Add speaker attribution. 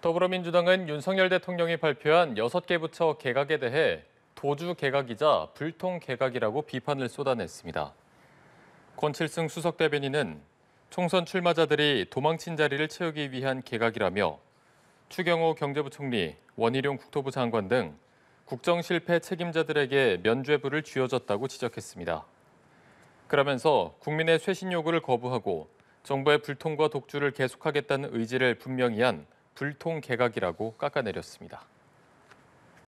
Speaker 1: 더불어민주당은 윤석열 대통령이 발표한 6개 부처 개각에 대해 도주 개각이자 불통 개각이라고 비판을 쏟아냈습니다. 권칠승 수석 대변인은 총선 출마자들이 도망친 자리를 채우기 위한 개각이라며 추경호 경제부총리, 원희룡 국토부 장관 등 국정 실패 책임자들에게 면죄부를 쥐어줬다고 지적했습니다. 그러면서 국민의 쇄신 요구를 거부하고 정부의 불통과 독주를 계속하겠다는 의지를 분명히 한 불통개각이라고 깎아내렸습니다.